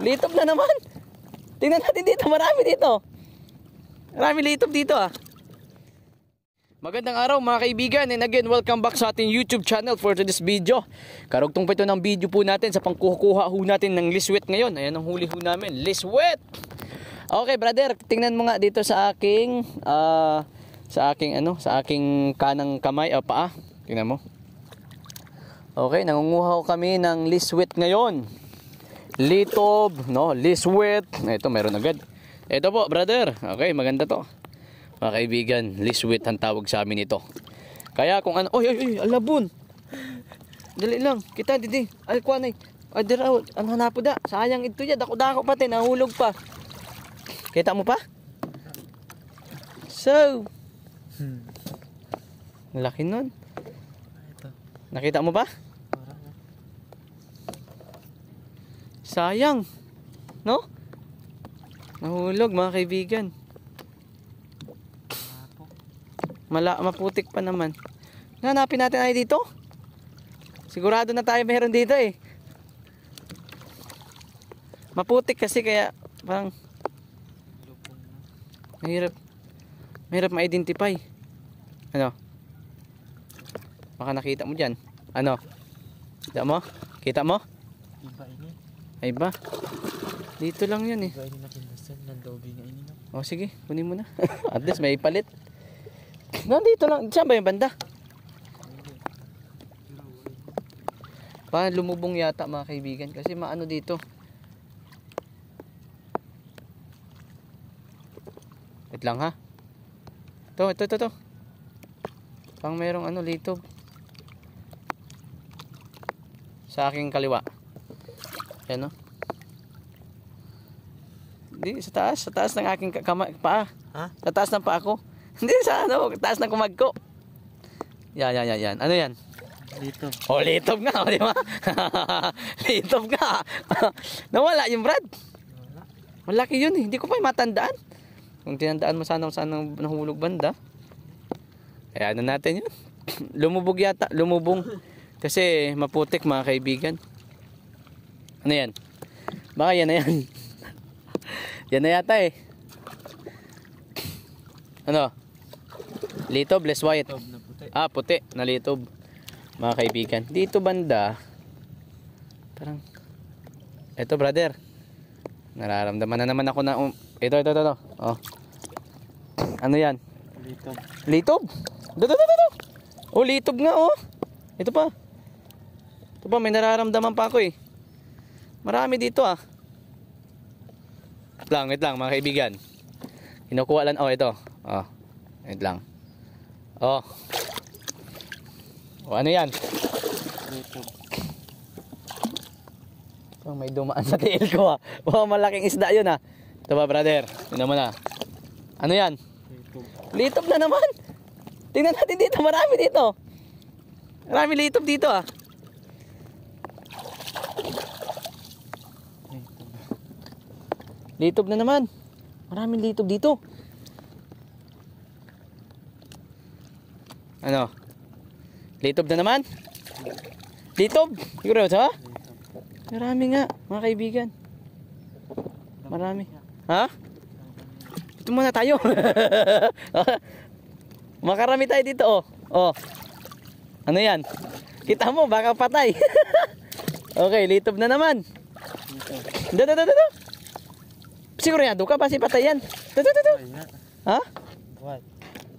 Litob na naman. Tingnan natin dito, marami dito. Marami litob dito ah. Magandang araw mga kaibigan and again welcome back sa ating YouTube channel for today's video. Karugtong pa ito ng video po natin sa pangkukuha ho natin ng liswet ngayon. Ayan ang huli ho namin, liswet! Okay brother, tingnan mo nga dito sa aking uh, sa aking ano, sa aking kanang kamay o uh, ah, paa. Tingnan mo. Okay, nangunguha kami ng liswet ngayon. Litob, no? Liswet. Ito meron agad. Ito po, brother. Okay, maganda to. Mga kaibigan, liswet ang tawag sa amin ito. Kaya kung ano, oy, oy, oy, alabon. Dali lang, kita didi. Ay, kuanay. Eh. Ay, dira, oh. ang hanapo da. Sayang ito ya, dako-dako pati, nahulog pa. Kita mo pa? So, hmm. laki nun. Nakita mo pa? Sayang. No? Nahulog mga kaibigan. Mala maputik pa naman. Hanapin natin ay dito. Sigurado na tayo meron dito eh. Maputik kasi kaya parang mahirap mahirap ma-identify. Ano? Baka nakita mo dyan. Ano? Kita mo? Kita mo? Iba ini. Eh. Ay ba? Dito lang yun eh. eh o oh, sige, kunin mo na. At least may ipalit. Nandito lang. Saan ba yung banda? Pa, lumubong yata mga kaibigan. Kasi maano dito. Wait lang ha. Ito, ito, ito, ito. Pang merong ano, litob. Sa aking kaliwa. Ayan o. Hindi, sa taas. Sa taas ng aking kama, paa. Ha? Sa taas ng paa ko. Hindi, sa ano. Taas ng kumag ko. Yan, yan, yan, yan. Ano yan? Litob. Oh, litob nga, oh, di ba? litob nga. Nawala yung Brad. Malaki yun eh. Hindi ko pa matandaan. Kung tinandaan mo sana kung nahulog banda. Eh ano natin yun? Lumubog yata. Lumubong. Kasi maputik mga kaibigan. Ano yan? Baka yan na yan. yan na yata eh. Ano? Litob, less white. Ah, puti. Nalitob. Mga kaibigan. Dito banda. Parang. Ito brother. Nararamdaman na naman ako na. Um... Ito, ito, ito, ito. Oh. Ano yan? Litob. Litob? Do, do, do, Oh, litob nga oh. Ito pa. Ito pa, may nararamdaman pa ako eh. Marami dito ah. Wait lang, wait lang mga kaibigan. Kinukuha lang. Oh, ito. Oh, wait lang. Oh. Oh, ano yan? Parang may dumaan sa tail ko ah. Wow, malaking isda yun ah. Ito ba brother? Tingnan mo na. Ano yan? Litob. Litob na naman. Tingnan natin dito. Marami dito. Marami litob dito ah. Litob na naman. Maraming litob dito. Ano? Litob na naman? Litob? Siguro ito ha? Marami nga, mga kaibigan. Marami. Ha? Ito muna tayo. Makarami tayo dito, oh. Oh. Ano yan? Kita mo, baka patay. okay, litob na naman. Dito, dito, dito. Siguryado ka, si patay yan. Tutu, tutu. Ha? What?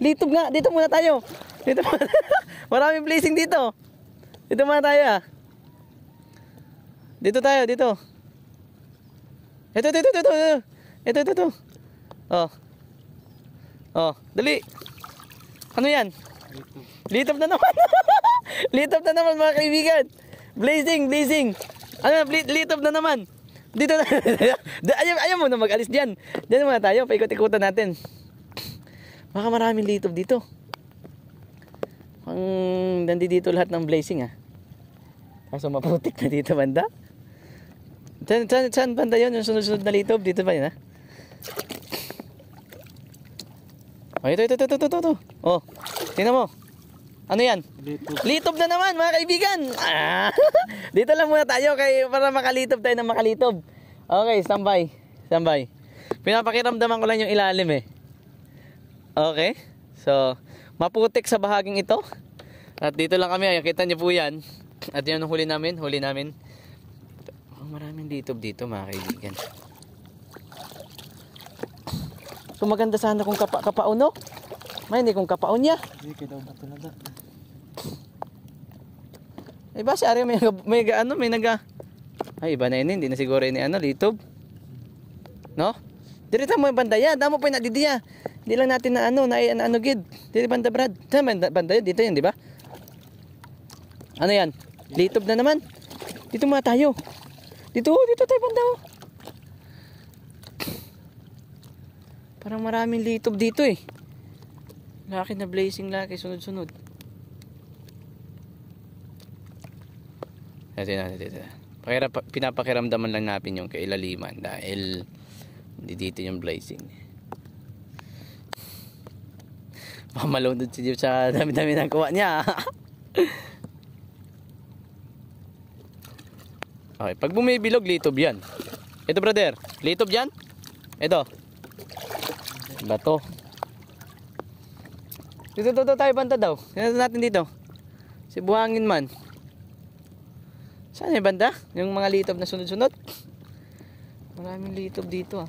Litob nga, dito muna tayo. Dito muna. Maraming blessing dito. Dito muna tayo ah. Dito tayo, dito. Ito, ito, ito, ito. Ito, ito, ito. Oh. Oh, dali. Ano yan? Litob. Litob na naman. litob na naman mga kaibigan. Blazing, blazing. Ano, litob na naman. Dito na. ayaw, ayaw mo na mag-alis dyan. Dyan muna tayo. Paikot-ikutan natin. Baka maraming litob dito. Ang nandi dito lahat ng blazing ah. Kaso maputik na dito banda. Saan, saan, saan banda yun? Yung sunod-sunod na litob? Dito pa yun ah? Oh, ito, ito, ito, ito, ito, ito. Oh, tingnan mo. Ano yan? Litob. Litob na naman mga kaibigan. Ah. dito lang muna tayo kay, para makalitob tayo ng makalitob. Okay, standby. Standby. Pinapakiramdaman ko lang yung ilalim eh. Okay. So, maputik sa bahaging ito. At dito lang kami. Ayan, kita niyo po yan. At yan ang huli namin. Huli namin. Oh, maraming litob dito mga kaibigan. So maganda sana kung kapa, kapaon no? May hindi kung kapaon niya. Hindi, kaya daw ba talaga? Iba si Ari may may ano may naga Ay iba na ini hindi na siguro ini ano litob. No? Diri ta mo bandaya, damo pa nadidiya. Hindi lang natin na ano na ano, ano gid. Diri banda brad. Tama bandaya dito yan, di ba? Ano yan? Litob na naman. Dito muna tayo. Dito, oh, dito tayo banda. Oh. Parang maraming litob dito eh. Laki na blazing laki, sunod-sunod. natin natin dito. Pakira, pinapakiramdaman lang natin yung kailaliman dahil hindi dito yung blazing. Mamalunod si Jeff sa dami-dami ng kuha niya. okay, pag bumibilog, litob yan. Ito brother, litob yan. Ito. Bato. Dito, dito tayo banta daw. Dito natin dito. Si buhangin man. Saan yung banda? Yung mga litob na sunod-sunod? Maraming litob dito ah.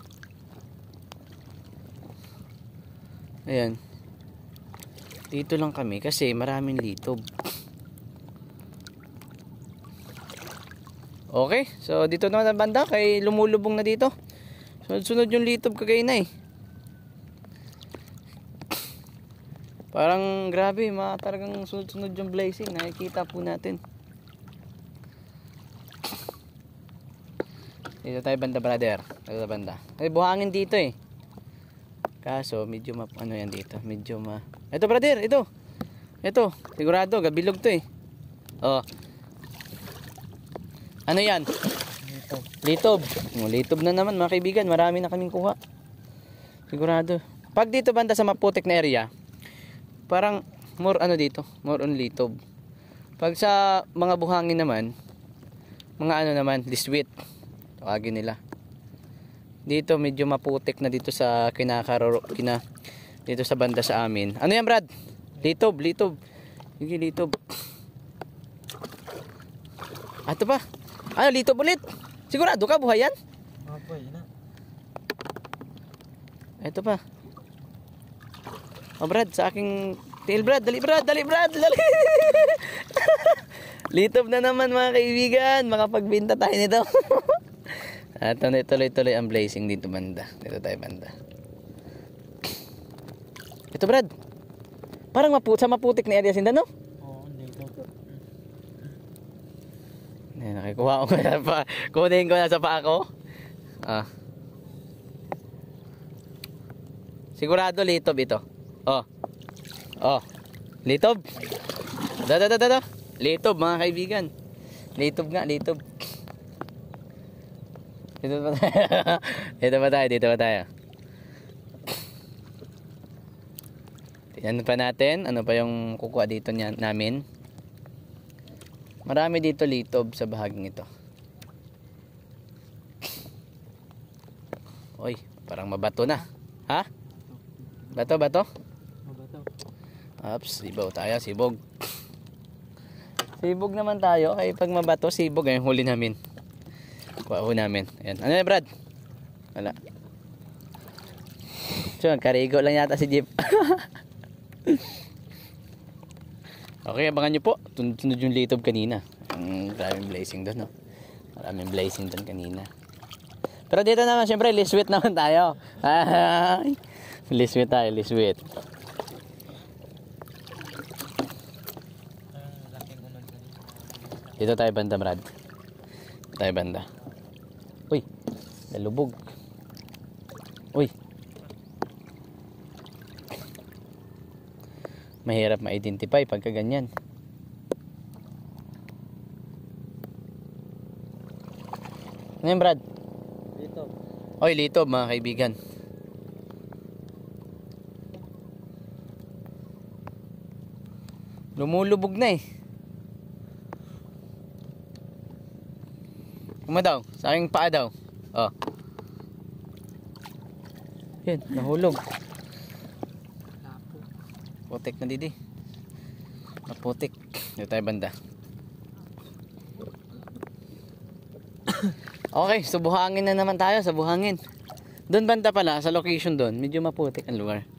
Ayan. Dito lang kami kasi maraming litob. Okay. So dito naman ang banda kay lumulubong na dito. Sunod-sunod yung litob kagay na eh. Parang grabe, mga talagang sunod-sunod yung blazing. Nakikita po natin. Dito tayo banda brother. Dito banda. May buhangin dito eh. Kaso medyo map ano yan dito. Medyo ma Ito brother, ito. Ito, sigurado gabilog 'to eh. Oh. Ano 'yan? Litob. Litob. Oh, litob na naman mga kaibigan, marami na kaming kuha. Sigurado. Pag dito banda sa maputik na area, parang more ano dito, more on litob. Pag sa mga buhangin naman, mga ano naman, liswit tawagin nila dito medyo maputik na dito sa kinakaro kina dito sa banda sa amin ano yan Brad Dito, litob hindi dito. ato pa Ay, ano, litob ulit sigurado ka buhay yan Apo, na. ito pa oh Brad sa aking tail Brad dali Brad dali Brad dali litob na naman mga kaibigan makapagbinta tayo nito At tuloy-tuloy ang blazing dito banda. Dito tayo banda. Ito Brad. Parang mapu sa maputik ni Elias Indan, no? Oo, oh, dito. Ayan, nakikuha ko na pa. Kunin ko na sa paa ko. Ah. Sigurado litob ito. Oh. Oh. Litob. da da da. da. Litob mga kaibigan. Litob nga, litob. Dito pa tayo. dito pa tayo, dito pa tayo. Tingnan pa natin, ano pa yung kukuha dito niyan namin. Marami dito litob sa bahaging ito. Oy, parang mabato na. Ha? Bato, bato? Mabato. Ups, sibaw tayo, sibog. Sibog naman tayo. Kaya pag mabato, sibog. Ngayon huli namin baho namin. Ayan. Ano na Brad? Wala. So, karigo lang yata si Jeep. okay, abangan nyo po. Tunod-tunod yung litob kanina. Ang maraming blazing doon. No? Maraming blazing doon kanina. Pero dito naman, syempre, liswit naman tayo. liswit tayo, liswit. Dito tayo banda, Brad. Tayo banda lubog uy mahirap ma-identify pagka ganyan ano yun Brad? litob uy litob mga kaibigan lumulubog na eh Kuma daw, sa aking paa daw. Oh. Yan, nahulog. Putik na didi. Naputik. Dito tayo banda. Okay, subuhangin na naman tayo sa buhangin. Doon banda pala, sa location doon, medyo maputik ang lugar.